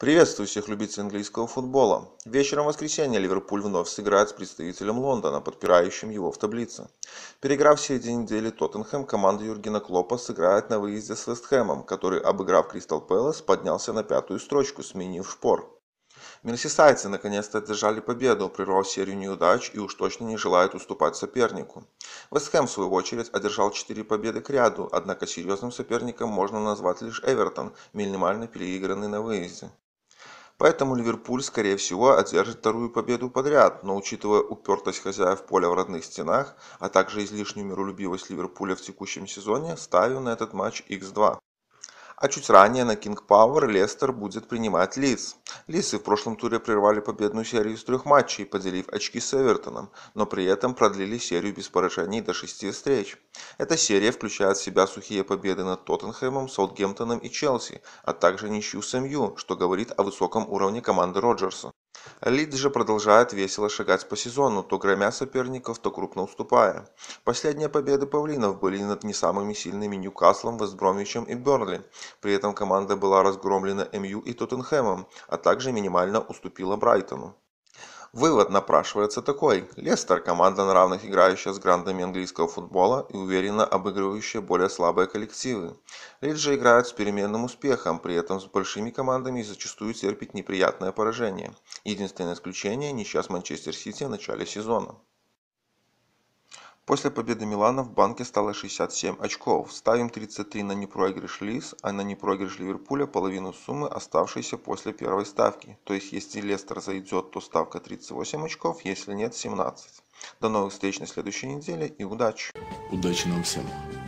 Приветствую всех любителей английского футбола. Вечером воскресенья Ливерпуль вновь сыграет с представителем Лондона, подпирающим его в таблице. Переиграв все день недели Тоттенхэм, команда Юргена Клопа сыграет на выезде с Вестхэмом, который, обыграв Кристал Пэлас, поднялся на пятую строчку, сменив шпор. Мерсисайцы наконец-то одержали победу, прервав серию неудач и уж точно не желают уступать сопернику. Вестхэм, в свою очередь, одержал 4 победы к ряду, однако серьезным соперником можно назвать лишь Эвертон, минимально переигранный на выезде. Поэтому Ливерпуль, скорее всего, одержит вторую победу подряд, но учитывая упертость хозяев поля в родных стенах, а также излишнюю миролюбивость Ливерпуля в текущем сезоне, ставлю на этот матч x2 а чуть ранее на King Power Лестер будет принимать Лидс. Лидсы в прошлом туре прервали победную серию из трех матчей, поделив очки с Эвертоном, но при этом продлили серию без поражений до шести встреч. Эта серия включает в себя сухие победы над Тоттенхэмом, Саутгемптоном и Челси, а также ничью с МЮ, что говорит о высоком уровне команды Роджерса. Лид же продолжает весело шагать по сезону, то громя соперников, то крупно уступая. Последние победы павлинов были над не самыми сильными Ньюкаслом, Вестбромвичем и Бернли. При этом команда была разгромлена МЮ эм и Тоттенхэмом, а также минимально уступила Брайтону. Вывод напрашивается такой. Лестер – команда на равных играющая с грандами английского футбола и уверенно обыгрывающая более слабые коллективы. Лидс же играют с переменным успехом, при этом с большими командами и зачастую терпит неприятное поражение. Единственное исключение – ничья Манчестер Сити в начале сезона после победы Милана в банке стало 67 очков. Ставим 33 на непроигрыш Лис, а на непроигрыш Ливерпуля половину суммы, оставшейся после первой ставки. То есть, если Лестер зайдет, то ставка 38 очков, если нет 17. До новых встреч на следующей неделе и удачи! Удачи нам всем!